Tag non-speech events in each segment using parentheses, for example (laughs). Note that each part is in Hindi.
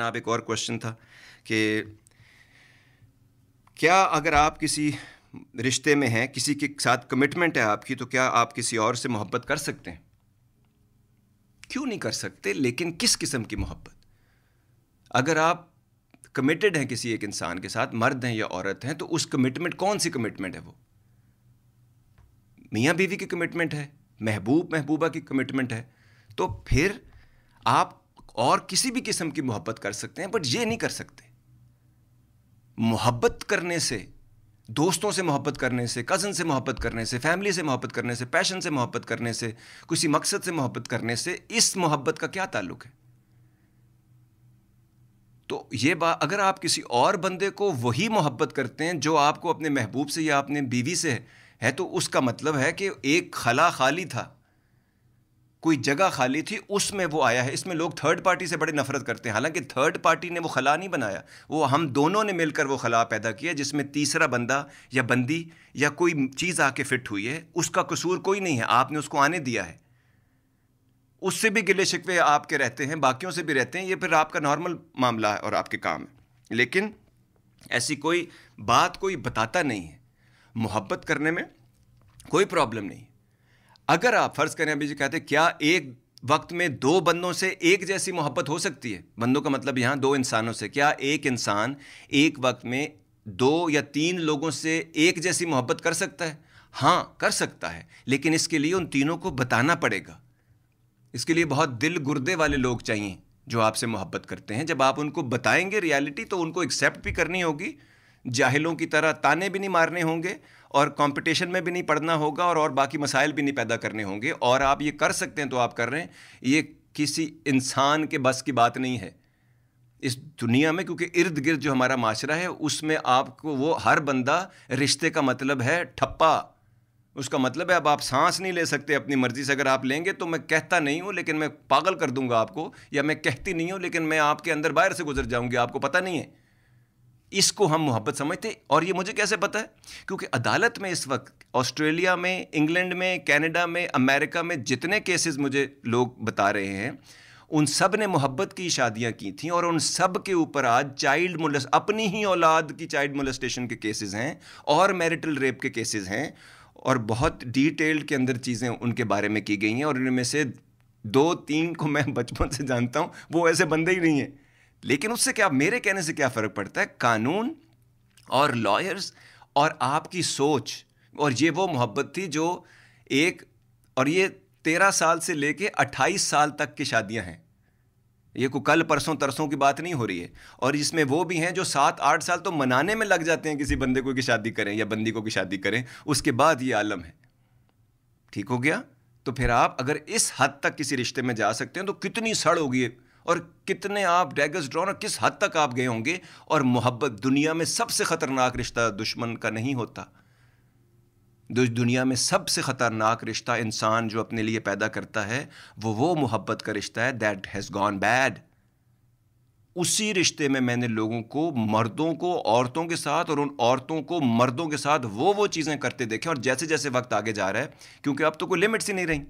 जनाब एक और क्वेश्चन था कि क्या अगर आप किसी रिश्ते में हैं किसी के साथ कमिटमेंट है आपकी तो क्या आप किसी और से मोहब्बत कर सकते हैं क्यों नहीं कर सकते लेकिन किस किस्म की मोहब्बत अगर आप कमिटेड हैं किसी एक इंसान के साथ मर्द हैं या औरत हैं तो उस कमिटमेंट कौन सी कमिटमेंट है वो मियाँ बीवी की कमिटमेंट है महबूब महबूबा की कमिटमेंट है तो फिर आप और किसी भी किस्म की मोहब्बत कर सकते हैं बट ये नहीं कर सकते मोहब्बत करने से दोस्तों से मोहब्बत करने से कज़न से मोहब्बत करने से फैमिली से मोहब्बत करने से पैशन से मोहब्बत करने से किसी मकसद से मोहब्बत करने से इस मोहब्बत का क्या ताल्लुक है तो ये बात अगर आप किसी और बंदे को वही मोहब्बत करते हैं जो आपको अपने महबूब से या अपने बीवी से है, है तो उसका मतलब है कि एक खला खाली था कोई जगह खाली थी उसमें वो आया है इसमें लोग थर्ड पार्टी से बड़े नफरत करते हैं हालांकि थर्ड पार्टी ने वो खला नहीं बनाया वो हम दोनों ने मिलकर वो खला पैदा किया जिसमें तीसरा बंदा या बंदी या कोई चीज़ आके फिट हुई है उसका कसूर कोई नहीं है आपने उसको आने दिया है उससे भी गिले शिकवे आपके रहते हैं बाकियों से भी रहते हैं ये फिर आपका नॉर्मल मामला है और आपके काम है लेकिन ऐसी कोई बात कोई बताता नहीं है मोहब्बत करने में कोई प्रॉब्लम नहीं अगर आप फर्ज करें अभी जी कहते हैं क्या एक वक्त में दो बंदों से एक जैसी मोहब्बत हो सकती है बंदों का मतलब यहाँ दो इंसानों से क्या एक इंसान एक वक्त में दो या तीन लोगों से एक जैसी मोहब्बत कर सकता है हाँ कर सकता है लेकिन इसके लिए उन तीनों को बताना पड़ेगा इसके लिए बहुत दिल गुर्दे वाले लोग चाहिए जो आपसे मोहब्बत करते हैं जब आप उनको बताएंगे रियलिटी तो उनको एक्सेप्ट भी करनी होगी जाहिलों की तरह ताने भी नहीं मारने होंगे और कंपटीशन में भी नहीं पढ़ना होगा और और बाकी मसाइल भी नहीं पैदा करने होंगे और आप ये कर सकते हैं तो आप कर रहे हैं ये किसी इंसान के बस की बात नहीं है इस दुनिया में क्योंकि इर्द गिर्द जो हमारा माशरा है उसमें आपको वो हर बंदा रिश्ते का मतलब है ठप्पा उसका मतलब है अब आप सांस नहीं ले सकते अपनी मर्ज़ी से अगर आप लेंगे तो मैं कहता नहीं हूँ लेकिन मैं पागल कर दूंगा आपको या मैं कहती नहीं हूँ लेकिन मैं आपके अंदर बाहर से गुजर जाऊँगी आपको पता नहीं है इसको हम मोहब्बत समझते और ये मुझे कैसे पता है क्योंकि अदालत में इस वक्त ऑस्ट्रेलिया में इंग्लैंड में कनाडा में अमेरिका में जितने केसेस मुझे लोग बता रहे हैं उन सब ने मोहब्बत की शादियां की थी और उन सब के ऊपर आज चाइल्ड मोलस अपनी ही औलाद की चाइल्ड मोलस्टेशन के केसेस हैं और मैरिटल रेप के केसेस हैं और बहुत डिटेल्ड के अंदर चीज़ें उनके बारे में की गई हैं और इनमें से दो तीन को मैं बचपन से जानता हूँ वो ऐसे बंदे ही नहीं हैं लेकिन उससे क्या मेरे कहने से क्या फ़र्क पड़ता है कानून और लॉयर्स और आपकी सोच और ये वो मोहब्बत थी जो एक और ये तेरह साल से लेके अट्ठाईस साल तक की शादियां हैं ये को कल परसों तरसों की बात नहीं हो रही है और इसमें वो भी हैं जो सात आठ साल तो मनाने में लग जाते हैं किसी बंदे को की शादी करें या बंदी को की शादी करें उसके बाद ये आलम है ठीक हो गया तो फिर आप अगर इस हद तक किसी रिश्ते में जा सकते हैं तो कितनी सड़ होगी और कितने आप डैगर्स ड्रॉन और किस हद तक आप गए होंगे और मोहब्बत दुनिया में सबसे ख़तरनाक रिश्ता दुश्मन का नहीं होता दुनिया में सबसे ख़तरनाक रिश्ता इंसान जो अपने लिए पैदा करता है वो वो मोहब्बत का रिश्ता है दैट हैज़ गॉन बैड उसी रिश्ते में मैंने लोगों को मर्दों को औरतों के साथ और उन औरतों को मर्दों के साथ वो वो चीज़ें करते देखे और जैसे जैसे वक्त आगे जा रहा है क्योंकि अब तो कोई लिमिट्स ही नहीं रही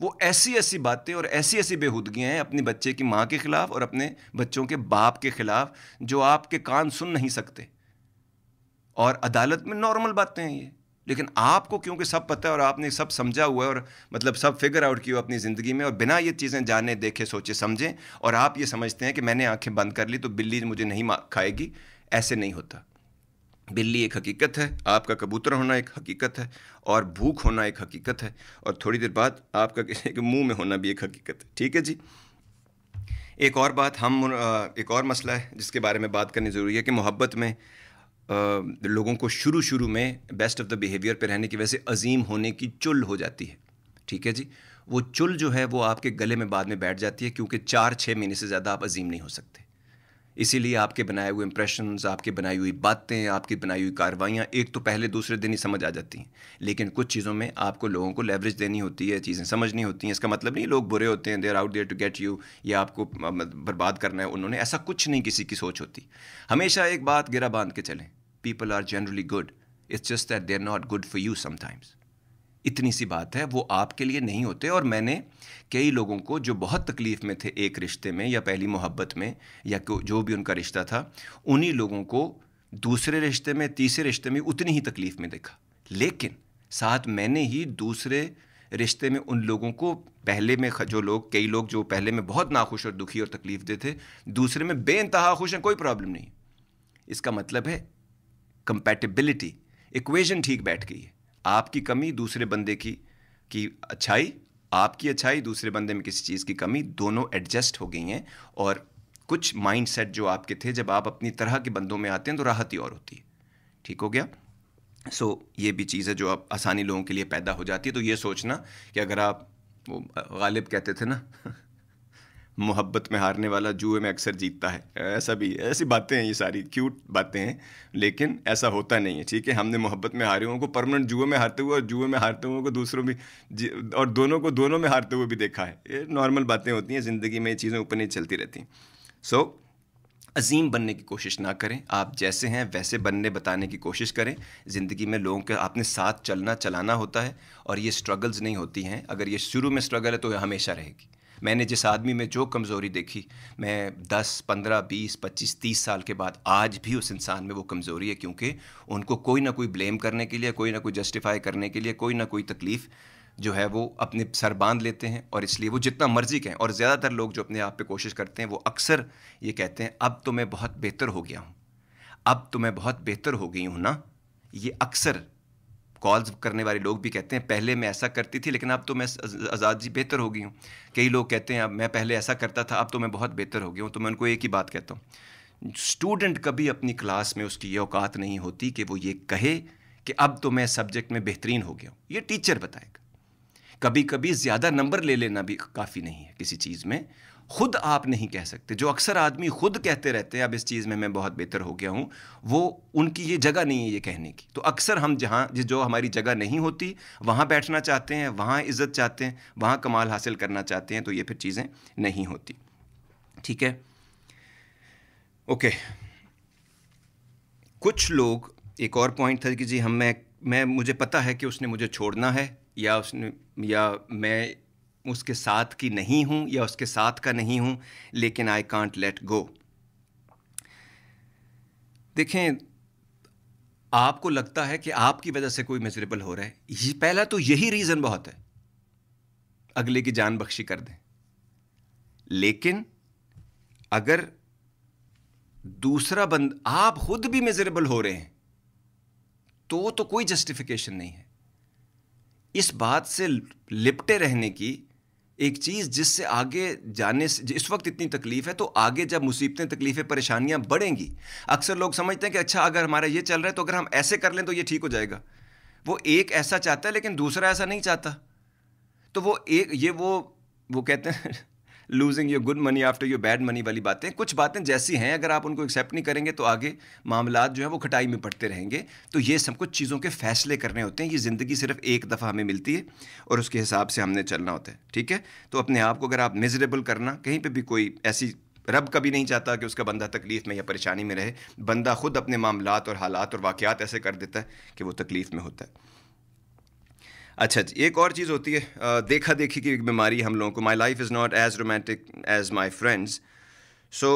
वो ऐसी ऐसी बातें और ऐसी ऐसी बेहूदगियाँ हैं अपने बच्चे की माँ के ख़िलाफ़ और अपने बच्चों के बाप के ख़िलाफ़ जो आपके कान सुन नहीं सकते और अदालत में नॉर्मल बातें हैं ये लेकिन आपको क्योंकि सब पता है और आपने सब समझा हुआ है और मतलब सब फिगर आउट किया अपनी ज़िंदगी में और बिना ये चीज़ें जाने देखे सोचे समझें और आप ये समझते हैं कि मैंने आंखें बंद कर ली तो बिल्ली मुझे नहीं खाएगी ऐसे नहीं होता बिल्ली एक हकीकत है आपका कबूतर होना एक हकीकत है और भूख होना एक हकीकत है और थोड़ी देर बाद आपका किसी के मुंह में होना भी एक हकीकत है ठीक है जी एक और बात हम एक और मसला है जिसके बारे में बात करनी ज़रूरी है कि मोहब्बत में लोगों को शुरू शुरू में बेस्ट ऑफ द बिहेवियर पर रहने की वजह से अजीम होने की चुल हो जाती है ठीक है जी वो चुल जो है वो आपके गले में बाद में बैठ जाती है क्योंकि चार छः महीने से ज़्यादा आप अजीम नहीं हो सकते इसीलिए आपके बनाए हुए इंप्रेशन आपके बनाई हुई बातें आपकी बनाई हुई कार्रवाइयाँ एक तो पहले दूसरे दिन ही समझ आ जाती हैं लेकिन कुछ चीज़ों में आपको लोगों को लेवरेज देनी होती है चीज़ें समझनी होती हैं इसका मतलब नहीं लोग बुरे होते हैं they're out there to get you या आपको बर्बाद करना है उन्होंने ऐसा कुछ नहीं किसी की सोच होती हमेशा एक बात गिरा बांध के चलें people are generally good it's just that they're not good for you sometimes इतनी सी बात है वो आपके लिए नहीं होते और मैंने कई लोगों को जो बहुत तकलीफ़ में थे एक रिश्ते में या पहली मोहब्बत में या जो भी उनका रिश्ता था उन्हीं लोगों को दूसरे रिश्ते में तीसरे रिश्ते में उतनी ही तकलीफ़ में देखा लेकिन साथ मैंने ही दूसरे रिश्ते में उन लोगों को पहले में जो लोग कई लोग जो पहले में बहुत नाखुश और दुखी और तकलीफ दे थे दूसरे में बेानतहा खुश हैं कोई प्रॉब्लम नहीं इसका मतलब है कंपेटिबिलिटी इक्वेशन ठीक बैठ गई है आपकी कमी दूसरे बंदे की की अच्छाई आपकी अच्छाई दूसरे बंदे में किसी चीज़ की कमी दोनों एडजस्ट हो गई हैं और कुछ माइंडसेट जो आपके थे जब आप अपनी तरह के बंदों में आते हैं तो राहत ही और होती है ठीक हो गया सो so, ये भी चीज़ है जो आप आसानी लोगों के लिए पैदा हो जाती है तो ये सोचना कि अगर आप वो गालिब कहते थे ना मोहब्बत में हारने वाला जुए में अक्सर जीतता है ऐसा भी ऐसी बातें हैं ये सारी क्यूट बातें हैं लेकिन ऐसा होता नहीं है ठीक है हमने मोहब्बत में हारे हुओं को परमानेंट जुए में हारते हुए और जुए में हारते हुए को दूसरों भी और दोनों को दोनों में हारते हुए भी देखा है ये नॉर्मल बातें होती हैं ज़िंदगी में ये चीज़ें ऊपर नहीं चलती रहती सो so, अजीम बनने की कोशिश ना करें आप जैसे हैं वैसे बनने बताने की कोशिश करें ज़िंदगी में लोगों के आपने साथ चलना चलाना होता है और ये स्ट्रगल्स नहीं होती हैं अगर ये शुरू में स्ट्रगल है तो हमेशा रहेगी मैंने जिस आदमी में जो कमज़ोरी देखी मैं 10, 15, 20, 25, 30 साल के बाद आज भी उस इंसान में वो कमज़ोरी है क्योंकि उनको कोई ना कोई ब्लेम करने के लिए कोई ना कोई जस्टिफाई करने के लिए कोई ना कोई तकलीफ़ जो है वो अपने सर बांध लेते हैं और इसलिए वो जितना मर्जी कहें और ज़्यादातर लोग जो अपने आप पे कोशिश करते हैं वो अक्सर ये कहते हैं अब तो मैं बहुत बेहतर हो गया हूँ अब तो मैं बहुत बेहतर हो गई हूँ ना ये अक्सर कॉल्स करने वाले लोग भी कहते हैं पहले मैं ऐसा करती थी लेकिन अब तो मैं आज़ाद जी बेहतर हो गई हूँ कई लोग कहते हैं अब मैं पहले ऐसा करता था अब तो मैं बहुत बेहतर हो गया हूँ तो मैं उनको एक ही बात कहता हूँ स्टूडेंट कभी अपनी क्लास में उसकी ये औकात नहीं होती कि वो ये कहे कि अब तो मैं सब्जेक्ट में बेहतरीन हो गया हूँ ये टीचर बताएगा कभी कभी ज़्यादा नंबर ले लेना भी काफ़ी नहीं है किसी चीज़ में खुद आप नहीं कह सकते जो अक्सर आदमी खुद कहते रहते हैं अब इस चीज़ में मैं बहुत बेहतर हो गया हूँ वो उनकी ये जगह नहीं है ये कहने की तो अक्सर हम जहाँ जो हमारी जगह नहीं होती वहाँ बैठना चाहते हैं वहाँ इज़्ज़त चाहते हैं वहाँ कमाल हासिल करना चाहते हैं तो ये फिर चीज़ें नहीं होती ठीक है ओके कुछ लोग एक और पॉइंट था कि जी हम मैं मैं मुझे पता है कि उसने मुझे छोड़ना है या उसने या मैं उसके साथ की नहीं हूं या उसके साथ का नहीं हूं लेकिन आई कांट लेट गो देखें आपको लगता है कि आपकी वजह से कोई मेजरेबल हो रहा है पहला तो यही रीज़न बहुत है अगले की जान बख्शी कर दें लेकिन अगर दूसरा बंद आप खुद भी मेजरेबल हो रहे हैं तो तो कोई जस्टिफिकेशन नहीं है इस बात से लिपटे रहने की एक चीज़ जिससे आगे जाने से इस वक्त इतनी तकलीफ है तो आगे जब मुसीबतें तकलीफें परेशानियां बढ़ेंगी अक्सर लोग समझते हैं कि अच्छा अगर हमारा ये चल रहा है तो अगर हम ऐसे कर लें तो ये ठीक हो जाएगा वो एक ऐसा चाहता है लेकिन दूसरा ऐसा नहीं चाहता तो वो एक ये वो वो कहते हैं losing your good money after your bad money वाली बातें कुछ बातें जैसी हैं अगर आप उनको एक्सेप्ट नहीं करेंगे तो आगे मामला जो है वो खटाई में पड़ते रहेंगे तो ये सब कुछ चीज़ों के फैसले करने होते हैं ये ज़िंदगी सिर्फ एक दफ़ा हमें मिलती है और उसके हिसाब से हमने चलना होता है ठीक है तो अपने आप को अगर आप मिजरेबल करना कहीं पर भी कोई ऐसी रब कभी नहीं चाहता कि उसका बंदा तकलीफ़ में या परेशानी में रहे बंदा खुद अपने मामला और हालात और वाक़ात ऐसे कर देता है कि वो तकलीफ़ में होता है अच्छा जी एक और चीज़ होती है देखा देखी की बीमारी हम लोगों को my life is not as romantic as my friends so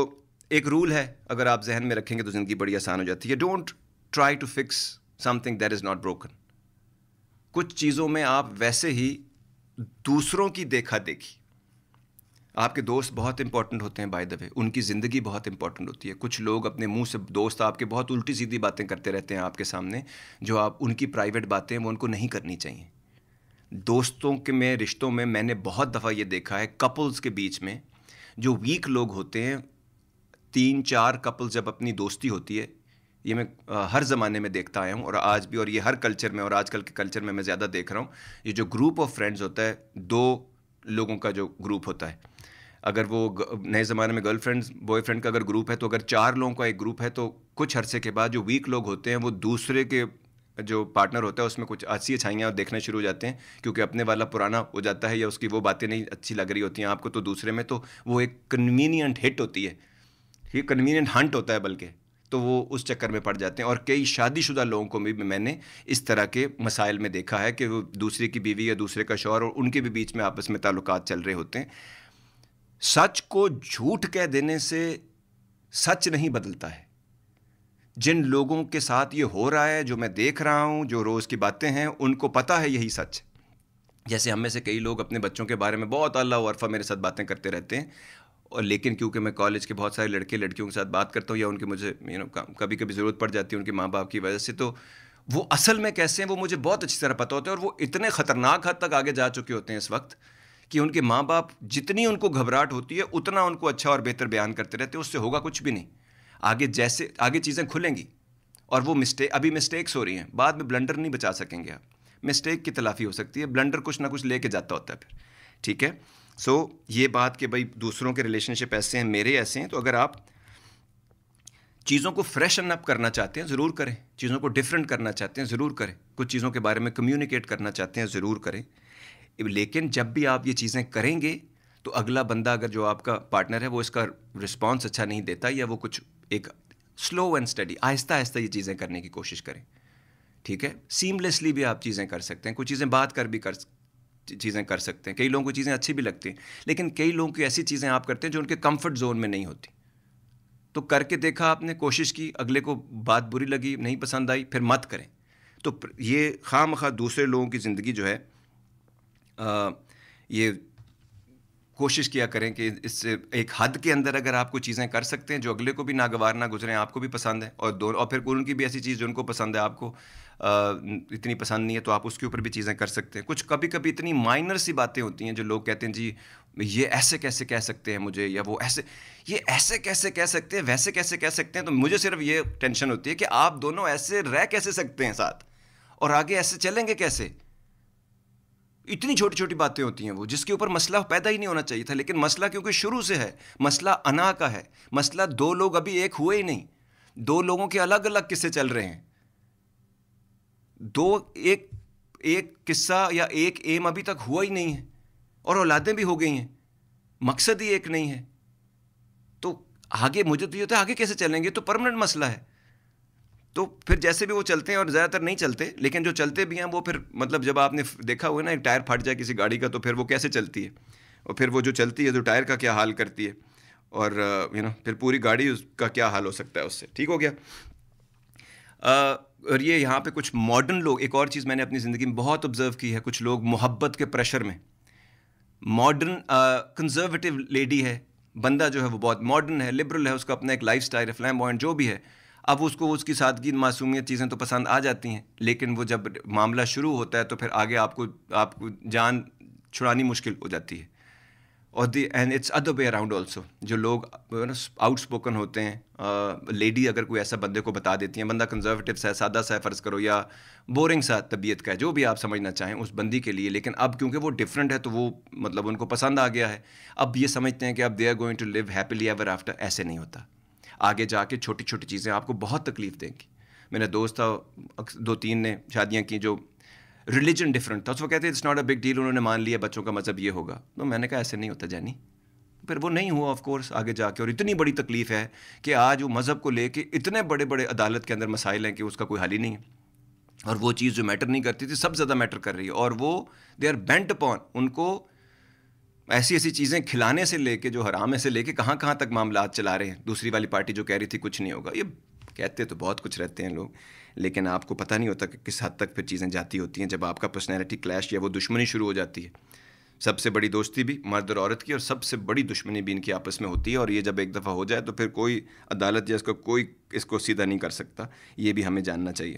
एक रूल है अगर आप जहन में रखेंगे तो ज़िंदगी बड़ी आसान हो जाती है don't try to fix something that is not broken कुछ चीज़ों में आप वैसे ही दूसरों की देखा देखी आपके दोस्त बहुत इंपॉर्टेंट होते हैं बाय द वे उनकी ज़िंदगी बहुत इंपॉर्टेंट होती है कुछ लोग अपने मुंह से दोस्त आपके बहुत उल्टी सीधी बातें करते रहते हैं आपके सामने जो आप उनकी प्राइवेट बातें वो उनको नहीं करनी चाहिए दोस्तों के में रिश्तों में मैंने बहुत दफ़ा ये देखा है कपल्स के बीच में जो वीक लोग होते हैं तीन चार कपल्स जब अपनी दोस्ती होती है ये मैं हर ज़माने में देखता आया हूँ और आज भी और ये हर कल्चर में और आजकल के कल्चर में मैं ज़्यादा देख रहा हूँ ये जो ग्रुप ऑफ फ्रेंड्स होता है दो लोगों का जो ग्रुप होता है अगर वो नए ज़माने में गर्लफ्रेंड्स बॉयफ्रेंड का अगर ग्रुप है तो अगर चार लोगों का एक ग्रुप है तो कुछ अरसे के बाद जो वीक लोग होते हैं वो दूसरे के जो पार्टनर होता है उसमें कुछ अच्छी अच्छाइयाँ देखना शुरू हो जाते हैं क्योंकि अपने वाला पुराना हो जाता है या उसकी वो बातें नहीं अच्छी लग रही होती हैं आपको तो दूसरे में तो वो एक कन्वीनियंट हिट होती है ये कन्वीनियंट हंट होता है बल्कि तो वो उस चक्कर में पड़ जाते हैं और कई शादीशुदा लोगों को भी मैंने इस तरह के मसाइल में देखा है कि वो दूसरे की बीवी या दूसरे का शौहर और उनके भी बीच में आपस में ताल्लुक चल रहे होते हैं सच को झूठ कह देने से सच नहीं बदलता है जिन लोगों के साथ ये हो रहा है जो मैं देख रहा हूँ जो रोज़ की बातें हैं उनको पता है यही सच जैसे हम में से कई लोग अपने बच्चों के बारे में बहुत अल्लाह वर्फा मेरे साथ बातें करते रहते हैं और लेकिन क्योंकि मैं कॉलेज के बहुत सारे लड़के लड़कियों के साथ बात करता हूँ या उनके मुझे यू नो कभी कभी ज़रूरत पड़ जाती है उनके माँ बाप की वजह से तो वो असल में कैसे हैं वो मुझे बहुत अच्छी तरह पता होता है और वो इतने ख़तरनाक हद तक आगे जा चुके होते हैं इस वक्त कि उनके माँ बाप जितनी उनको घबराहट होती है उतना उनको अच्छा और बेहतर बयान करते रहते हैं उससे होगा कुछ भी नहीं आगे जैसे आगे चीज़ें खुलेंगी और वो मिस्टेक अभी मिस्टेक्स हो रही हैं बाद में ब्लंडर नहीं बचा सकेंगे आप मिस्टेक की तलाफी हो सकती है ब्लंडर कुछ ना कुछ लेके जाता होता है फिर ठीक है सो so, ये बात कि भाई दूसरों के रिलेशनशिप ऐसे हैं मेरे ऐसे हैं तो अगर आप चीज़ों को फ्रेशन अप करना चाहते हैं ज़रूर करें चीज़ों को डिफरेंट करना चाहते हैं ज़रूर करें कुछ चीज़ों के बारे में कम्युनिकेट करना चाहते हैं ज़रूर करें लेकिन जब भी आप ये चीज़ें करेंगे तो अगला बंदा अगर जो आपका पार्टनर है वो इसका रिस्पॉन्स अच्छा नहीं देता या वो कुछ एक स्लो एंड स्टडी आहिस्ता आहिस्ता ये चीज़ें करने की कोशिश करें ठीक है सीमलेसली भी आप चीज़ें कर सकते हैं कुछ चीज़ें बात कर भी कर चीज़ें कर सकते हैं कई लोगों को चीज़ें अच्छी भी लगती हैं लेकिन कई लोगों की ऐसी चीज़ें आप करते हैं जो उनके कंफर्ट जोन में नहीं होती तो करके देखा आपने कोशिश की अगले को बात बुरी लगी नहीं पसंद आई फिर मत करें तो ये खाम खा दूसरे लोगों की ज़िंदगी जो है आ, ये कोशिश किया करें कि इस एक हद के अंदर अगर आप कुछ चीज़ें कर सकते हैं जो अगले को भी नागवार ना गुजरें आपको भी पसंद है और दोनों और फिर उनकी भी ऐसी चीज़ जो उनको पसंद है आपको इतनी पसंद नहीं है तो आप उसके ऊपर भी चीज़ें कर सकते हैं कुछ कभी कभी इतनी माइनर सी बातें होती हैं जो लोग कहते हैं जी ये ऐसे कैसे कह सकते हैं मुझे या वो ऐसे ये ऐसे कैसे कह सकते हैं वैसे कैसे कह सकते हैं तो मुझे सिर्फ ये टेंशन होती है कि आप दोनों ऐसे रह कैसे सकते हैं साथ और आगे ऐसे चलेंगे कैसे इतनी छोटी छोटी बातें होती हैं वो जिसके ऊपर मसला पैदा ही नहीं होना चाहिए था लेकिन मसला क्योंकि शुरू से है मसला अना का है मसला दो लोग अभी एक हुए ही नहीं दो लोगों के अलग अलग किस्से चल रहे हैं दो एक एक किस्सा या एक एम अभी तक हुआ ही नहीं है और औलादें भी हो गई हैं मकसद ही एक नहीं है तो आगे मुझे तो ये होता है आगे कैसे चलेंगे तो परमानेंट मसला है तो फिर जैसे भी वो चलते हैं और ज़्यादातर नहीं चलते लेकिन जो चलते भी हैं वो फिर मतलब जब आपने देखा हुआ ना एक टायर फट जाए किसी गाड़ी का तो फिर वो कैसे चलती है और फिर वो जो चलती है तो टायर का क्या हाल करती है और यू uh, नो फिर पूरी गाड़ी उसका क्या हाल हो सकता है उससे ठीक हो गया आ, uh, और ये यहाँ पे कुछ मॉडर्न लोग एक और चीज़ मैंने अपनी ज़िंदगी में बहुत ऑब्जर्व की है कुछ लोग मोहब्बत के प्रेशर में मॉडर्न कंजर्वेटिव लेडी है बंदा जो है वो बहुत मॉडर्न है लिबरल है उसका अपना एक लाइफ स्टाइल है फ्लैम जो भी है अब उसको उसकी सादगी मासूमियत चीज़ें तो पसंद आ जाती हैं लेकिन वो जब मामला शुरू होता है तो फिर आगे आपको आपको जान छुड़ानी मुश्किल हो जाती है और the end it's other way around also जो लोग आउटस्पोकन होते हैं लेडी अगर कोई ऐसा बंदे को बता देती हैं बंदा कंजर्वेटिव सा है सादा सा है फ़र्ज़ करो या बोरिंग सा तबीयत का है जो भी आप समझना चाहें उस बंदी के लिए लेकिन अब क्योंकि वो डिफरेंट है तो वो मतलब उनको पसंद आ गया है अब ये समझते हैं कि अब they are going to live happily ever after ऐसे नहीं होता आगे जाके छोटी छोटी चीज़ें आपको बहुत तकलीफ़ देंगी मेरा दोस्त था दो तीन ने शादियाँ की जो रिलीजन डिफरेंट था वो कहते it's not a big deal उन्होंने मान लिया बच्चों का मज़हब ये होगा तो मैंने कहा ऐसे नहीं होता जैनी फिर वो नहीं हुआ ऑफकोर्स आगे जाके और इतनी बड़ी तकलीफ़ है कि आज वो मज़हब को लेके इतने बड़े बड़े अदालत के अंदर मसाइल हैं कि उसका कोई हल ही नहीं है और वो चीज़ जो मैटर नहीं करती थी सब ज़्यादा मैटर कर रही है और वो दे आर बेंट अपॉन उनको ऐसी ऐसी चीज़ें खिलाने से लेके जो हरामे से लेके कहाँ कहाँ तक मामला चला रहे हैं दूसरी वाली पार्टी जो कह रही थी कुछ नहीं होगा ये कहते तो बहुत कुछ रहते हैं लोग लेकिन आपको पता नहीं होता कि किस हद तक फिर चीज़ें जाती होती हैं जब आपका पर्सनैलिटी क्लैश या वो दुश्मनी शुरू हो जाती है सबसे बड़ी दोस्ती भी मर्द और औरत की और सबसे बड़ी दुश्मनी भी इनकी आपस में होती है और ये जब एक दफ़ा हो जाए तो फिर कोई अदालत या इसका कोई इसको सीधा नहीं कर सकता ये भी हमें जानना चाहिए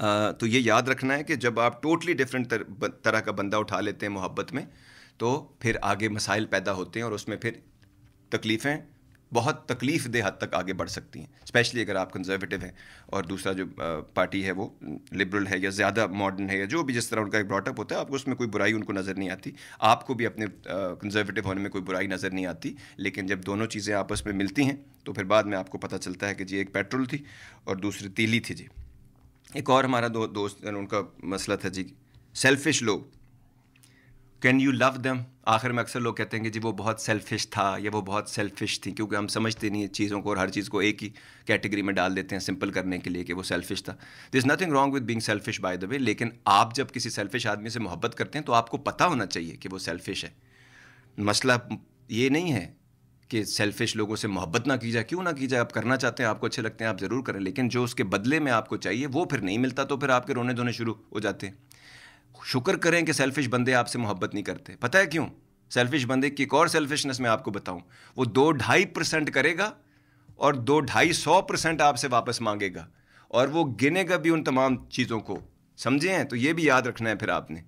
आ, तो ये याद रखना है कि जब आप टोटली डिफरेंट तर, तरह का बंदा उठा लेते हैं मोहब्बत में तो फिर आगे मसाइल पैदा होते हैं और उसमें फिर तकलीफ़ें बहुत तकलीफ दे हद तक आगे बढ़ सकती हैं स्पेशली अगर आप कंजर्वेटिव हैं और दूसरा जो पार्टी है वो लिबरल है या ज़्यादा मॉडर्न है या जो भी जिस तरह उनका एक ब्रॉटअप होता है आपको उसमें कोई बुराई उनको नज़र नहीं आती आपको भी अपने कंजर्वेटिव होने में कोई बुराई नज़र नहीं आती लेकिन जब दोनों चीज़ें आपस में मिलती हैं तो फिर बाद में आपको पता चलता है कि जी एक पेट्रोल थी और दूसरी तीली थी जी एक और हमारा दो दोस्त उनका मसला था जी सेल्फिश लोग कैन यू लव दैम आखिर में अक्सर लोग कहते हैं कि जी वो बहुत सेल्फिश था या वो बहुत सेल्फिश थी क्योंकि हम समझते नहीं चीज़ों को और हर चीज़ को एक ही कैटेगरी में डाल देते हैं सिंपल करने के लिए कि वो सेल्फिश था there is nothing wrong with being selfish by the way लेकिन आप जब किसी सेल्फिश आदमी से मोहब्बत करते हैं तो आपको पता होना चाहिए कि वो सेल्फिश है मसला ये नहीं है कि सेल्फिश लोगों से मोहब्बत ना की जाए क्यों ना की जाए आप करना चाहते हैं आपको अच्छे लगते हैं आप ज़रूर करें लेकिन जो उसके बदले में आपको चाहिए वो फिर नहीं मिलता तो फिर आपके रोने धोने शुरू हो जाते हैं शुक्र करें कि सेल्फिश बंदे आपसे मोहब्बत नहीं करते पता है क्यों सेल्फिश बंदे की एक और सेल्फिशनेस मैं आपको बताऊं वो दो ढाई परसेंट करेगा और दो ढाई सौ परसेंट आपसे वापस मांगेगा और वो गिनेगा भी उन तमाम चीज़ों को समझे हैं तो ये भी याद रखना है फिर आपने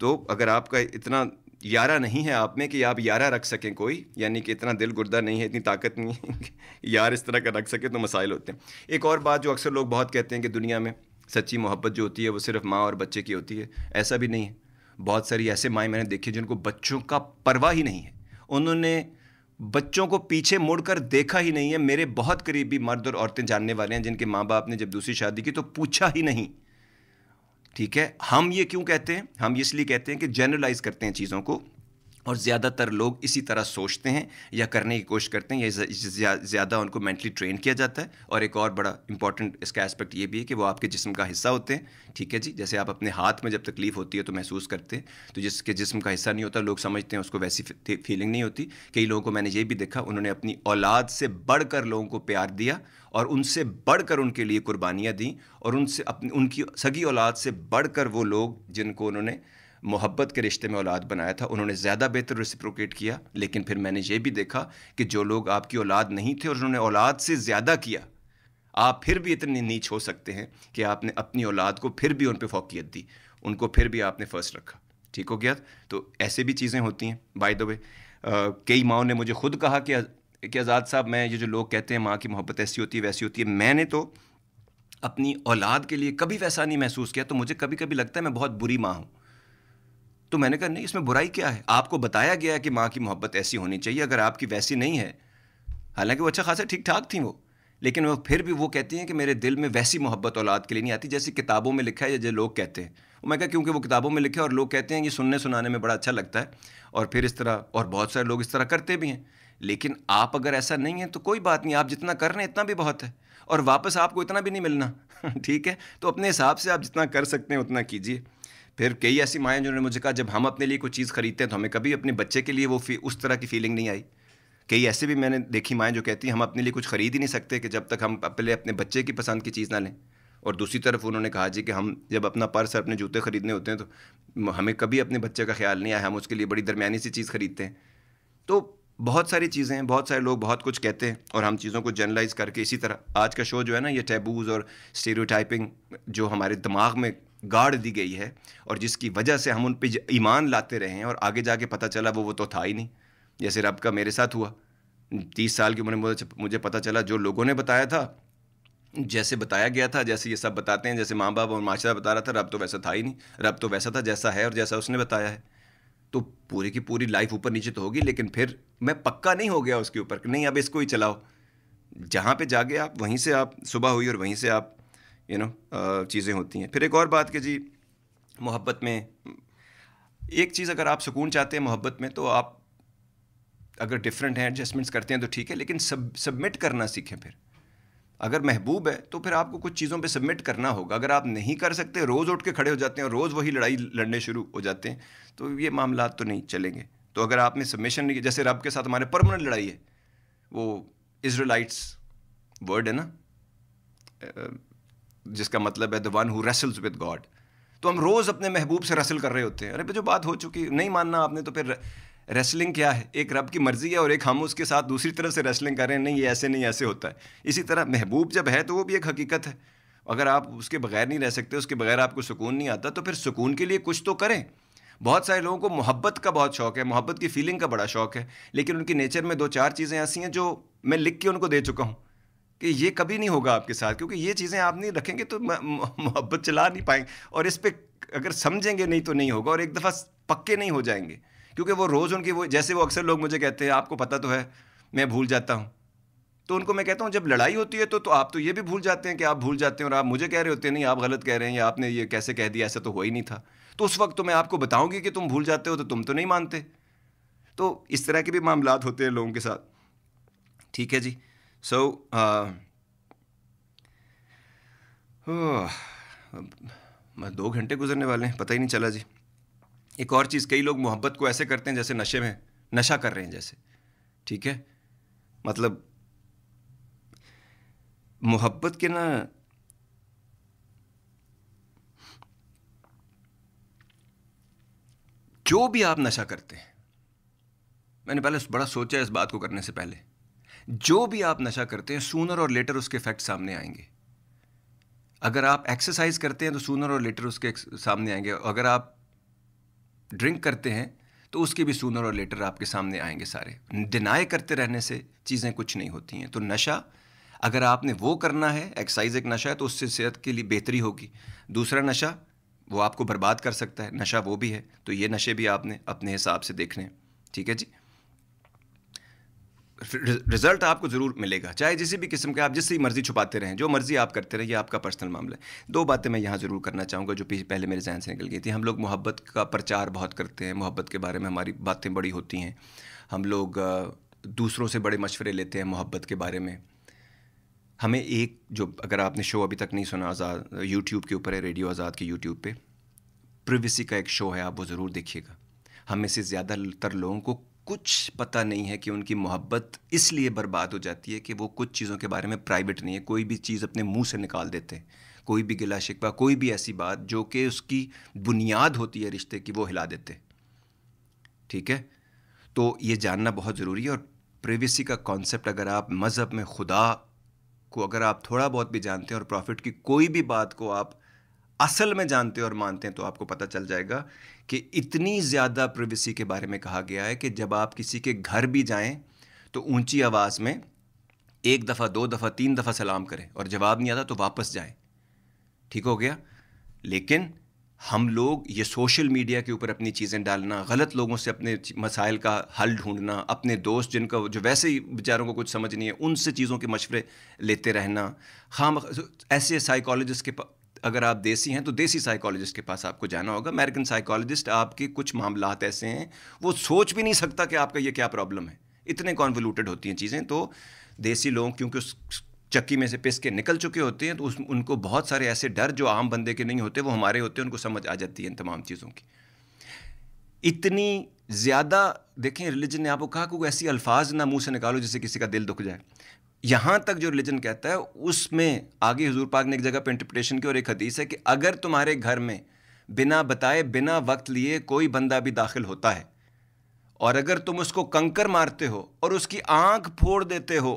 तो अगर आपका इतना यारा नहीं है आप में कि आप यारा रख सकें कोई यानी कि इतना दिल गुर्दा नहीं है इतनी ताकत नहीं है यार इस तरह का रख सके तो मसाइल होते हैं एक और बात जो अक्सर लोग बहुत कहते हैं कि दुनिया में सच्ची मोहब्बत जो होती है वो सिर्फ माँ और बच्चे की होती है ऐसा भी नहीं है बहुत सारी ऐसे माएँ मैंने देखी जिनको बच्चों का परवाह ही नहीं है उन्होंने बच्चों को पीछे मुड़कर देखा ही नहीं है मेरे बहुत करीबी मर्द और औरतें जानने वाले हैं जिनके माँ बाप ने जब दूसरी शादी की तो पूछा ही नहीं ठीक है हम ये क्यों कहते हैं हम इसलिए कहते हैं कि जनरलाइज करते हैं चीज़ों को और ज़्यादातर लोग इसी तरह सोचते हैं या करने की कोशिश करते हैं या ज़्यादा उनको मेंटली ट्रेन किया जाता है और एक और बड़ा इंपॉर्टेंट इसका एस्पेक्ट ये भी है कि वो आपके जिस्म का हिस्सा होते हैं ठीक है जी जैसे आप अपने हाथ में जब तकलीफ़ होती है तो महसूस करते हैं तो जिसके जिसम का हिस्सा नहीं होता लोग समझते हैं उसको वैसी फीलिंग नहीं होती कई लोगों को मैंने ये भी देखा उन्होंने अपनी औलाद से बढ़ लोगों को प्यार दिया और उनसे बढ़कर उनके लिए कुर्बानियाँ दी और उनसे अपनी उनकी सगी औलाद से बढ़कर वो लोग जिनको उन्होंने मोहब्बत के रिश्ते में औलाद बनाया था उन्होंने ज़्यादा बेहतर रिसिप्रोकेट किया लेकिन फिर मैंने ये भी देखा कि जो लोग आपकी औलाद नहीं थे और उन्होंने औलाद से ज़्यादा किया आप फिर भी इतने नीच हो सकते हैं कि आपने अपनी औलाद को फिर भी उन पर फोकियत दी उनको फिर भी आपने फर्स्ट रखा ठीक हो गया तो ऐसे भी चीज़ें होती हैं बाय द वे कई माओ ने मुझे खुद कहा कि कि आज़ाद साहब मैं ये जो लोग कहते हैं माँ की मोहब्बत ऐसी होती है वैसी होती है मैंने तो अपनी औलाद के लिए कभी वैसा नहीं महसूस किया तो मुझे कभी कभी लगता है मैं बहुत बुरी माँ हूँ तो मैंने कहा नहीं इसमें बुराई क्या है आपको बताया गया है कि माँ की मोहब्बत ऐसी होनी चाहिए अगर आपकी वैसी नहीं है हालांकि वो अच्छा खासा ठीक ठाक थी वो लेकिन वो फिर भी वो कहती हैं कि मेरे दिल में वैसी मोहब्बत औलाद के लिए नहीं आती जैसी किताबों में लिखा है या जो लोग कहते हैं मैं कहा क्योंकि वो किताबों में लिखा है और लोग कहते हैं कि सुनने सुनाने में बड़ा अच्छा लगता है और फिर इस तरह और बहुत सारे लोग इस तरह करते भी हैं लेकिन आप अगर ऐसा नहीं है तो कोई बात नहीं आप जितना कर रहे हैं इतना भी बहुत है और वापस आपको इतना भी नहीं मिलना (laughs) ठीक है तो अपने हिसाब से आप जितना कर सकते हैं उतना कीजिए फिर कई ऐसी माएँ जिन्होंने मुझे कहा जब हम अपने लिए कोई चीज़ खरीदते हैं तो हमें कभी अपने बच्चे के लिए वो उस तरह की फीलिंग नहीं आई कई ऐसे भी मैंने देखी माएँ जो कहती हैं हम अपने लिए कुछ खरीद ही नहीं सकते कि जब तक हम पहले अपने बच्चे की पसंद की चीज़ ना लें और दूसरी तरफ उन्होंने कहा जी कि हम जब अपना पर्स और अपने जूते ख़रीदने होते हैं तो हमें कभी अपने बच्चे का ख्याल नहीं आया हम उसके लिए बड़ी दरमियानी सी चीज़ ख़रीदते हैं तो बहुत सारी चीज़ें हैं बहुत सारे लोग बहुत कुछ कहते हैं और हम चीज़ों को जर्नलाइज करके इसी तरह आज का शो जो है ना ये टैबूज़ और स्टेरियोटाइपिंग जो हमारे दिमाग में गाड़ दी गई है और जिसकी वजह से हम उन पर ईमान लाते रहे हैं और आगे जाके पता चला वो वो तो था ही नहीं जैसे रब का मेरे साथ हुआ तीस साल की उम्र में मुझे पता चला जो लोगों ने बताया था जैसे बताया गया था जैसे ये सब बताते हैं जैसे माँ बाप और माशा बता रहा था रब तो वैसा था ही नहीं रब तो वैसा था जैसा है और जैसा उसने बताया है तो पूरी की पूरी लाइफ ऊपर नीचे तो होगी लेकिन फिर मैं पक्का नहीं हो गया उसके ऊपर नहीं अब इसको ही चलाओ जहाँ पे जागे आप वहीं से आप सुबह हुई और वहीं से आप यू नो uh, चीज़ें होती हैं फिर एक और बात कि जी मोहब्बत में एक चीज़ अगर आप सुकून चाहते हैं मोहब्बत में तो आप अगर डिफरेंट हैं एडजस्टमेंट्स करते हैं तो ठीक है लेकिन सब सबमिट करना सीखें फिर अगर महबूब है तो फिर आपको कुछ चीज़ों पे सबमिट करना होगा अगर आप नहीं कर सकते रोज़ उठ के खड़े हो जाते हैं रोज़ वही लड़ाई लड़ने शुरू हो जाते हैं तो ये मामला तो नहीं चलेंगे तो अगर आपने सबमिशन नहीं जैसे रब के साथ हमारे परमानेंट लड़ाई है वो इसराइट्स वर्ड है ना जिसका मतलब है the one who wrestles with God तो हम रोज़ अपने महबूब से रसल कर रहे होते हैं अरे जो बात हो चुकी नहीं मानना आपने तो फिर रेसलिंग क्या है एक रब की मर्ज़ी है और एक हम उसके साथ दूसरी तरह से रेसलिंग कर रहे हैं नहीं ये ऐसे नहीं ऐसे होता है इसी तरह महबूब जब है तो वो भी एक हकीकत है अगर आप उसके बगैर नहीं रह सकते उसके बगैर आपको सुकून नहीं आता तो फिर सुकून के लिए कुछ तो करें बहुत सारे लोगों को मोहब्बत का बहुत शौक है मोहब्बत की फीलिंग का बड़ा शौक है लेकिन उनकी नेचर में दो चार चीज़ें ऐसी हैं जो मैं लिख के उनको दे चुका हूँ कि ये कभी नहीं होगा आपके साथ क्योंकि ये चीज़ें आप नहीं रखेंगे तो मोहब्बत चला नहीं पाएंगे और इस पर अगर समझेंगे नहीं तो नहीं होगा और एक दफ़ा पक्के नहीं हो जाएंगे क्योंकि वो रोज़ उनकी वो जैसे वो अक्सर लोग मुझे कहते हैं आपको पता तो है मैं भूल जाता हूँ तो उनको मैं कहता हूँ जब लड़ाई होती है तो तो आप तो ये भी भूल जाते हैं कि आप भूल जाते हैं और आप मुझे कह रहे होते हैं नहीं आप गलत कह रहे हैं या आपने ये कैसे कह दिया ऐसा तो हो ही नहीं था तो उस वक्त तो मैं आपको बताऊंगी कि तुम भूल जाते हो तो तुम तो नहीं मानते तो इस तरह के भी मामला होते हैं लोगों के साथ ठीक है जी So, uh, oh, मैं दो घंटे गुजरने वाले हैं पता ही नहीं चला जी एक और चीज़ कई लोग मोहब्बत को ऐसे करते हैं जैसे नशे में नशा कर रहे हैं जैसे ठीक है मतलब मोहब्बत के ना जो भी आप नशा करते हैं मैंने पहले बड़ा सोचा इस बात को करने से पहले जो भी आप नशा करते हैं सूनर और लेटर उसके इफेक्ट सामने आएंगे अगर आप एक्सरसाइज करते हैं तो सूनर और लेटर उसके सामने आएंगे अगर आप ड्रिंक करते हैं तो उसके भी सूनर और लेटर आपके सामने आएंगे सारे डिनाई करते रहने से चीज़ें कुछ नहीं होती हैं तो नशा अगर आपने वो करना है एक्सरसाइज एक नशा है तो उससे सेहत के लिए बेहतरी होगी दूसरा नशा वो आपको बर्बाद कर सकता है नशा वो भी है तो ये नशे भी आपने अपने हिसाब से देखने ठीक है जी रिजल्ट आपको ज़रूर मिलेगा चाहे जिसी भी किस्म के आप जिससे मर्ज़ी छुपाते रहें जो मर्ज़ी आप करते रहें ये आपका पर्सनल मामला है दो बातें मैं यहाँ ज़रूर करना चाहूँगा जो पहले मेरे जहन से निकल गई थी हम लोग मोहब्बत का प्रचार बहुत करते हैं मोहब्बत के बारे में हमारी बातें बड़ी होती हैं हम लोग दूसरों से बड़े मशवरे लेते हैं मोहब्बत के बारे में हमें एक जो अगर आपने शो अभी तक नहीं सुना आज़ाद यूट्यूब के ऊपर है रेडियो आज़ाद के यूट्यूब पर प्रिवेसी का एक शो है आप वो ज़रूर देखिएगा हम में से ज़्यादातर लोगों को कुछ पता नहीं है कि उनकी मोहब्बत इसलिए बर्बाद हो जाती है कि वो कुछ चीज़ों के बारे में प्राइवेट नहीं है कोई भी चीज़ अपने मुंह से निकाल देते हैं कोई भी गिला शिकवा कोई भी ऐसी बात जो कि उसकी बुनियाद होती है रिश्ते की वो हिला देते ठीक है तो ये जानना बहुत ज़रूरी है और प्रेवेसी का कॉन्सेप्ट अगर आप मज़हब में खुदा को अगर आप थोड़ा बहुत भी जानते हैं और प्रॉफिट की कोई भी बात को आप असल में जानते और मानते हैं तो आपको पता चल जाएगा कि इतनी ज़्यादा प्रिवेसी के बारे में कहा गया है कि जब आप किसी के घर भी जाएं तो ऊंची आवाज़ में एक दफ़ा दो दफ़ा तीन दफ़ा सलाम करें और जवाब नहीं आता तो वापस जाएं ठीक हो गया लेकिन हम लोग ये सोशल मीडिया के ऊपर अपनी चीज़ें डालना गलत लोगों से अपने मसाइल का हल ढूंढना अपने दोस्त जिनका जो वैसे ही बेचारों को कुछ समझ नहीं है उनसे चीज़ों के मशवरे लेते रहना हाँ, खाम ऐसे साइकोलॉजिस्ट के अगर आप देसी हैं तो देसी साइकोलॉजिस्ट के पास आपको जाना होगा अमेरिकन साइकोलॉजिस्ट आपके कुछ मामला ऐसे हैं वो सोच भी नहीं सकता कि आपका ये क्या प्रॉब्लम है इतने कॉन्वोलूटेड होती हैं चीज़ें तो देसी लोग क्योंकि उस चक्की में से पिस के निकल चुके होते हैं तो उस उनको बहुत सारे ऐसे डर जो आम बंदे के नहीं होते वो हमारे होते हैं उनको समझ आ जाती है इन तमाम चीज़ों की इतनी ज़्यादा देखें रिलीजन ने आपको कहा कि ऐसी अल्फाज ना मुंह से निकालो जिससे किसी का दिल दुख जाए यहाँ तक जो रिलीजन कहता है उसमें आगे हजूर पाक ने एक जगह पर इंटरप्रिटेशन की और एक हदीस है कि अगर तुम्हारे घर में बिना बताए बिना वक्त लिए कोई बंदा भी दाखिल होता है और अगर तुम उसको कंकर मारते हो और उसकी आंख फोड़ देते हो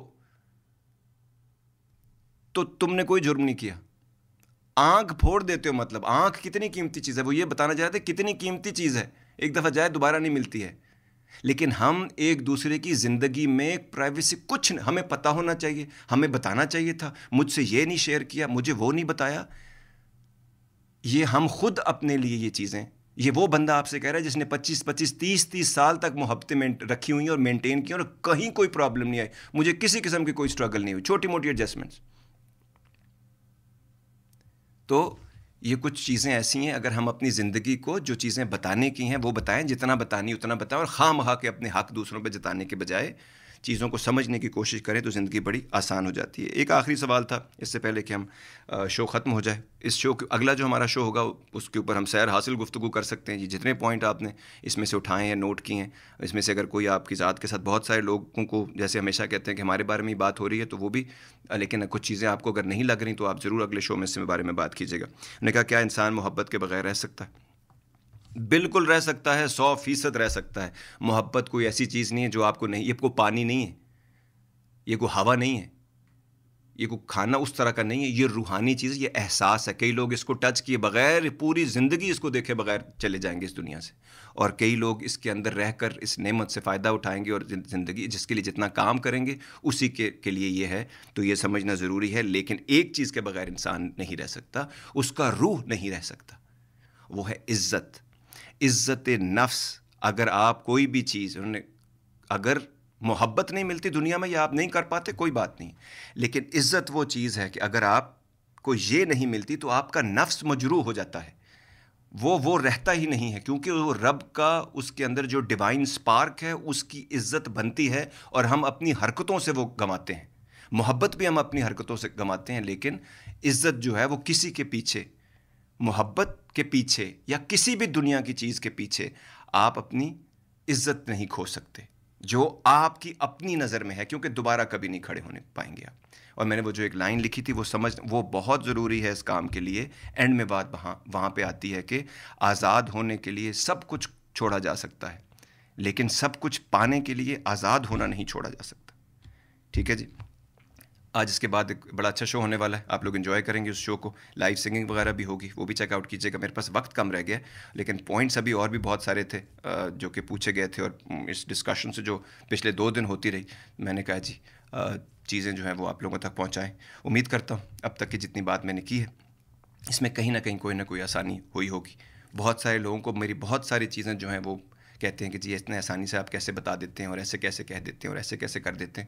तो तुमने कोई जुर्म नहीं किया आंख फोड़ देते हो मतलब आंख कितनी कीमती चीज़ है वो ये बताना चाहते कितनी कीमती चीज़ है एक दफ़ा जाए दोबारा नहीं मिलती है लेकिन हम एक दूसरे की ज़िंदगी में प्राइवेसी कुछ हमें पता होना चाहिए हमें बताना चाहिए था मुझसे ये नहीं शेयर किया मुझे वो नहीं बताया ये हम खुद अपने लिए ये चीज़ें ये वो बंदा आपसे कह रहा है जिसने 25 25 30 30 साल तक मोहब्बतें में रखी हुई हैं और मेंटेन की और कहीं कोई प्रॉब्लम नहीं आई मुझे किसी किस्म की कोई स्ट्रगल नहीं हुई छोटी मोटी एडजस्टमेंट्स तो ये कुछ चीज़ें ऐसी हैं अगर हम अपनी ज़िंदगी को जो चीज़ें बताने की हैं वो बताएं जितना बतानी उतना बताएं और खाम खा के अपने हक दूसरों पर जताने के बजाय चीज़ों को समझने की कोशिश करें तो ज़िंदगी बड़ी आसान हो जाती है एक आखिरी सवाल था इससे पहले कि हम शो ख़त्म हो जाए इस शो अगला जो हमारा शो होगा उसके ऊपर हम सैर हासिल गुफ्तु कर सकते हैं ये जितने पॉइंट आपने इसमें से उठाए हैं नोट किए हैं इसमें से अगर कोई आपकी ज़ात के साथ बहुत सारे लोगों को जैसे हमेशा कहते हैं कि हमारे बारे में बात हो रही है तो वो भी लेकिन कुछ चीज़ें आपको अगर नहीं लग रही तो आप ज़रूर अगले शो में इस बारे में बात कीजिएगा उन्होंने कहा क्या इंसान मोहब्बत के बगैर रह सकता है बिल्कुल रह सकता है सौ फीसद रह सकता है मोहब्बत कोई ऐसी चीज़ नहीं है जो आपको नहीं ये को पानी नहीं है ये को हवा नहीं है ये को खाना उस तरह का नहीं है ये रूहानी चीज़ ये एहसास है कई लोग इसको टच किए बगैर पूरी ज़िंदगी इसको देखे बगैर चले जाएंगे इस दुनिया से और कई लोग इसके अंदर रहकर इस नेमत से फ़ायदा उठाएंगे और ज़िंदगी जिसके लिए जितना काम करेंगे उसी के के लिए ये है तो ये समझना ज़रूरी है लेकिन एक चीज़ के बगैर इंसान नहीं रह सकता उसका रूह नहीं रह सकता वो है इज़्ज़त इज़्ज़त नफ्स अगर आप कोई भी चीज़ उन्होंने अगर मोहब्बत नहीं मिलती दुनिया में या आप नहीं कर पाते कोई बात नहीं लेकिन इज़्ज़त वो चीज़ है कि अगर आपको ये नहीं मिलती तो आपका नफ्स मजरू हो जाता है वो वो रहता ही नहीं है क्योंकि वो रब का उसके अंदर जो डिवाइन स्पार्क है उसकी इज्जत बनती है और हम अपनी हरकतों से वो गंवाते हैं मोहब्बत भी हम अपनी हरकतों से गंवाते हैं लेकिन इज्जत जो है वो किसी के पीछे मोहब्बत के पीछे या किसी भी दुनिया की चीज़ के पीछे आप अपनी इज्जत नहीं खो सकते जो आपकी अपनी नज़र में है क्योंकि दोबारा कभी नहीं खड़े होने पाएंगे आप और मैंने वो जो एक लाइन लिखी थी वो समझ वो बहुत ज़रूरी है इस काम के लिए एंड में बात वहाँ वहाँ पर आती है कि आज़ाद होने के लिए सब कुछ छोड़ा जा सकता है लेकिन सब कुछ पाने के लिए आज़ाद होना नहीं छोड़ा जा सकता ठीक है जी आज इसके बाद एक बड़ा अच्छा शो होने वाला है आप लोग इन्जॉय करेंगे उस शो को लाइव सिंगिंग वगैरह भी होगी वो भी चेकआउट कीजिएगा मेरे पास वक्त कम रह गया लेकिन पॉइंट्स अभी और भी बहुत सारे थे जो कि पूछे गए थे और इस डिस्कशन से जो पिछले दो दिन होती रही मैंने कहा जी चीज़ें जो हैं वो आप लोगों तक पहुँचाएँ उम्मीद करता हूँ अब तक की जितनी बात मैंने की है इसमें कहीं ना कहीं कोई ना कोई आसानी हुई होगी बहुत सारे लोगों को मेरी बहुत सारी चीज़ें जो हैं वो कहते हैं कि जी इतने आसानी से आप कैसे बता देते हैं और ऐसे कैसे कह देते हैं और ऐसे कैसे कर देते हैं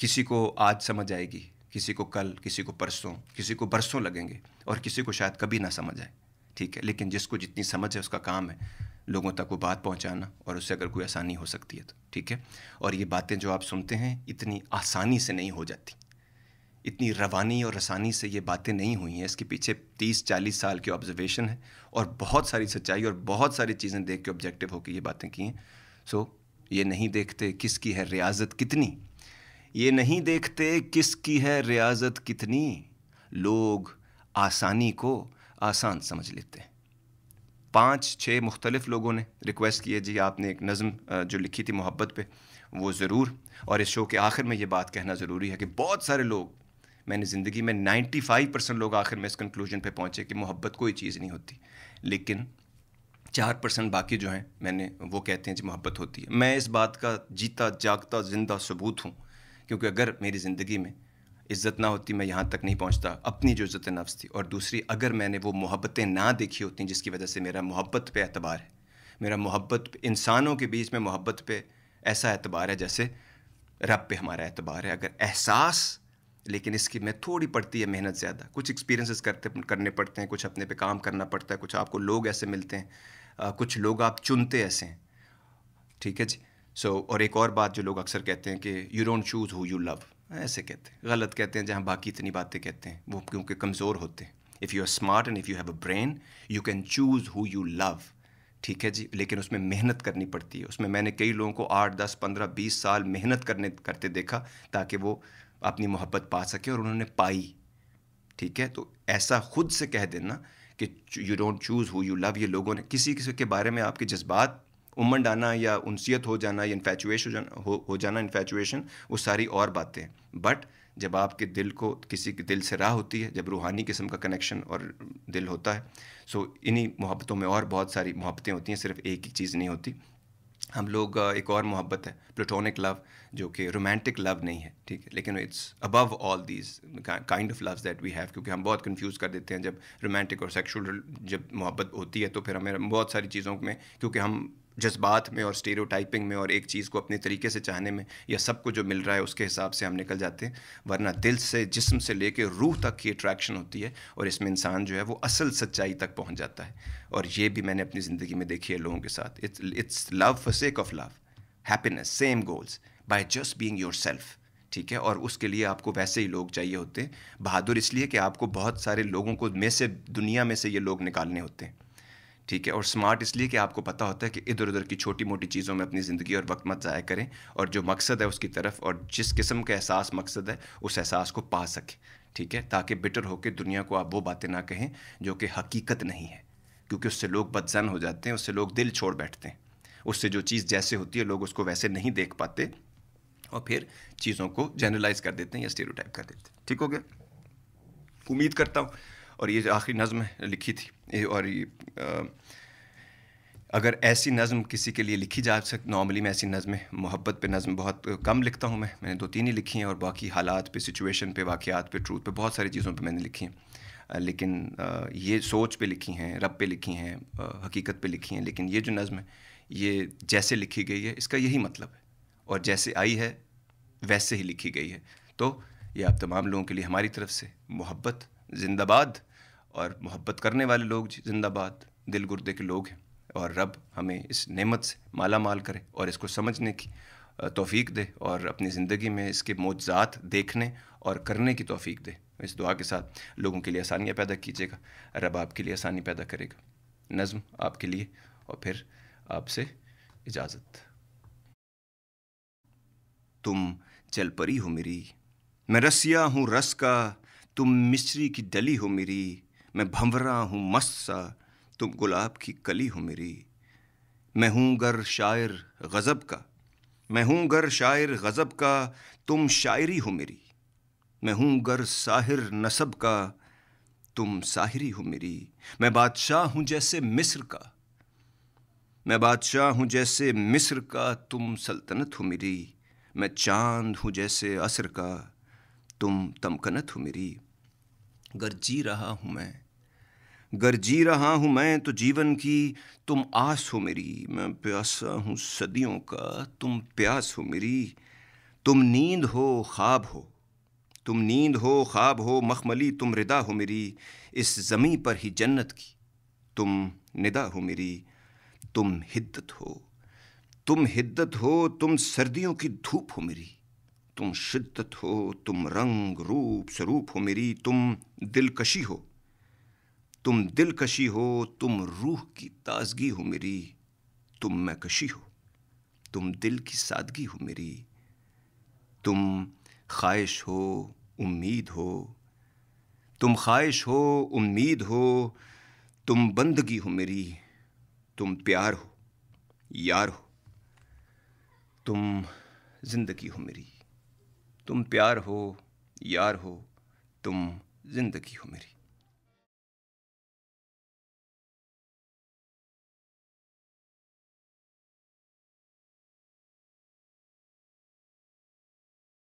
किसी को आज समझ आएगी किसी को कल किसी को परसों किसी को बरसों लगेंगे और किसी को शायद कभी ना समझ आए ठीक है लेकिन जिसको जितनी समझ है उसका काम है लोगों तक वो बात पहुंचाना और उससे अगर कोई आसानी हो सकती है तो ठीक है और ये बातें जो आप सुनते हैं इतनी आसानी से नहीं हो जाती इतनी रवानी और रसानी से ये बातें नहीं हुई हैं इसके पीछे तीस चालीस साल की ऑब्जर्वेशन है और बहुत सारी सच्चाई और बहुत सारी चीज़ें देख के ऑब्जेक्टिव होकर ये बातें की हैं सो ये नहीं देखते किसकी है रियाजत कितनी ये नहीं देखते किसकी है रियाजत कितनी लोग आसानी को आसान समझ लेते हैं पाँच छः मुख्तलिफ़ लोगों ने रिक्वेस्ट किए जी आपने एक नज़म जो लिखी थी मोहब्बत पे वो ज़रूर और इस शो के आखिर में ये बात कहना ज़रूरी है कि बहुत सारे लोग मैंने ज़िंदगी में 95 परसेंट लोग आखिर में इस कंक्लूजन पे पहुँचे कि मोहब्बत कोई चीज़ नहीं होती लेकिन चार परसेंट बाकी जो हैं मैंने वो कहते हैं जी मोहब्बत होती है मैं इस बात का जीता जागता जिंदा सबूत हूँ क्योंकि अगर मेरी ज़िंदगी में इज़्ज़त ना होती मैं यहाँ तक नहीं पहुँचता अपनी जो इज़्ज़त नफ्स थी और दूसरी अगर मैंने वो मोहब्बतें ना देखी होती जिसकी वजह से मेरा मोहब्बत पे एतबार है मेरा मोहब्बत इंसानों के बीच में मोहब्बत पे ऐसा एतबार है जैसे रब पे हमारा एतबार है अगर एहसास लेकिन इसकी मैं थोड़ी पड़ती है मेहनत ज़्यादा कुछ एक्सपीरियंसेस करते करने पड़ते हैं कुछ अपने पे काम करना पड़ता है कुछ आपको लोग ऐसे मिलते हैं कुछ लोग आप चुनते ऐसे हैं ठीक है जी सो so, और एक और बात जो लोग अक्सर कहते हैं कि you don't choose who you love ऐसे कहते हैं गलत कहते हैं जहाँ बाकी इतनी बातें कहते हैं वो क्योंकि कमज़ोर होते हैं if you are smart and if you have a brain you can choose who you love ठीक है जी लेकिन उसमें मेहनत करनी पड़ती है उसमें मैंने कई लोगों को आठ दस पंद्रह बीस साल मेहनत करने करते देखा ताकि वो अपनी मोहब्बत पा सके और उन्होंने पाई ठीक है तो ऐसा खुद से कह देना कि you don't choose who you love ये लोगों ने किसी किसी के बारे में आपके जज्बात उमंड आना या उनसीयत हो जाना या इन्फेचुएशन हो जाना हो, हो जाना इन्फेचुएशन वो सारी और बातें बट जब आपके दिल को किसी के दिल से राह होती है जब रूहानी किस्म का कनेक्शन और दिल होता है सो इन्हीं मोहब्बतों में और बहुत सारी मोहब्बतें होती हैं सिर्फ एक ही चीज़ नहीं होती हम लोग एक और मोहब्बत है प्लेटोनिक लव जो कि रोमांटिक लव नहीं है ठीक है लेकिन it's above all these kind of loves that we have क्योंकि हम बहुत कंफ्यूज कर देते हैं जब रोमांटिक और सेक्सुअल जब मोहब्बत होती है तो फिर हमें बहुत सारी चीज़ों में क्योंकि हम जज्बात में और स्टेरियोटाइपिंग में और एक चीज़ को अपने तरीके से चाहने में या सबको जो मिल रहा है उसके हिसाब से हम निकल जाते हैं वरना दिल से जिस्म से लेके रूह तक की अट्रैक्शन होती है और इसमें इंसान जो है वो असल सच्चाई तक पहुँच जाता है और ये भी मैंने अपनी ज़िंदगी में देखी है लोगों के साथ it's it's love for sake of love happiness same goals by just being yourself ठीक है और उसके लिए आपको वैसे ही लोग चाहिए होते हैं बहादुर इसलिए कि आपको बहुत सारे लोगों को में से दुनिया में से ये लोग निकालने होते हैं ठीक है और स्मार्ट इसलिए कि आपको पता होता है कि इधर उधर की छोटी मोटी चीज़ों में अपनी ज़िंदगी और वक्त मत ज़ाया करें और जो मकसद है उसकी तरफ और जिस किस्म का एहसास मकसद है उस एहसास को पा सकें ठीक है ताकि बिटर होकर दुनिया को आप वो बातें ना कहें जो कि हकीकत नहीं है क्योंकि उससे लोग बदजन हो जाते हैं उससे लोग दिल छोड़ बैठते हैं उससे जो चीज़ जैसे होती है लोग उसको वैसे नहीं देख पाते और फिर चीज़ों को जनरलाइज कर देते हैं या स्टेरोटाइप कर देते हैं ठीक हो गया उम्मीद करता हूँ और ये आखिरी नज़म लिखी थी और ये, अगर ऐसी नज़म किसी के लिए लिखी जा सकती नॉर्मली मैं ऐसी नज़में मोहब्बत पे नज़म बहुत कम लिखता हूँ मैं मैंने दो तीन ही लिखी हैं और बाकी हालात पे सिचुएशन पे वाक़ात पे ट्रूथ पे बहुत सारी चीज़ों पे मैंने लिखी हैं लेकिन ये सोच पे लिखी हैं रब पे लिखी हैं हकीकत पे लिखी हैं लेकिन ये जो नज़म है ये जैसे लिखी गई है इसका यही मतलब है और जैसे आई है वैसे ही लिखी गई है तो ये आप तमाम लोगों के लिए हमारी तरफ से मोहब्बत जिंदाबाद और मोहब्बत करने वाले लोग जिंदाबाद दिल गुर्दे के लोग हैं और रब हमें इस नेमत से माला माल करे और इसको समझने की तोफ़ी दे और अपनी ज़िंदगी में इसके मोजात देखने और करने की तोफ़ी दे इस दुआ के साथ लोगों के लिए आसानियाँ पैदा कीजिएगा रब आपके लिए आसानी पैदा करेगा नज़म आपके लिए और फिर आपसे इजाज़त तुम चल परी हो मेरी मैं रसिया हूँ रस का तुम मिश्री की डली हो मेरी मैं भंवरा हूँ मस्त सा तुम गुलाब की कली हो मेरी मैं हूँ गर शायर गज़ब का मैं हूँ गर शायर गज़ब का तुम शायरी हो मेरी मैं हूँ गर साहिर नसब का तुम साहिरी हो मेरी मैं बादशाह हूँ जैसे मिस्र का मैं बादशाह हूँ जैसे मिस्र का तुम सल्तनत हो मेरी मैं चांद हूँ जैसे असर का तुम तमकनत हो मेरी गर जी रहा हूँ मैं गर जी रहा हूँ मैं तो जीवन की तुम आस हो मेरी मैं प्यासा हूँ सदियों का तुम प्यास हो मेरी तुम नींद हो ख्वाब हो तुम नींद हो ख्वाब हो मखमली तुम रिदा हो मेरी इस जमी पर ही जन्नत की तुम निदा हो मेरी तुम हिद्दत हो तुम हिद्दत हो तुम सर्दियों की धूप हो मेरी तुम शिद्दत हो तुम रंग रूप स्वरूप हो मेरी तुम दिलकशी हो तुम दिलकशी हो तुम रूह की ताजगी हो मेरी तुम मैं कशी हो तुम दिल की सादगी हो मेरी तुम ख्वाहिश हो उम्मीद हो तुम ख्वाहिश हो उम्मीद हो तुम बंदगी हो मेरी तुम प्यार हो यार हो तुम जिंदगी हो मेरी तुम प्यार हो यार हो तुम जिंदगी हो मेरी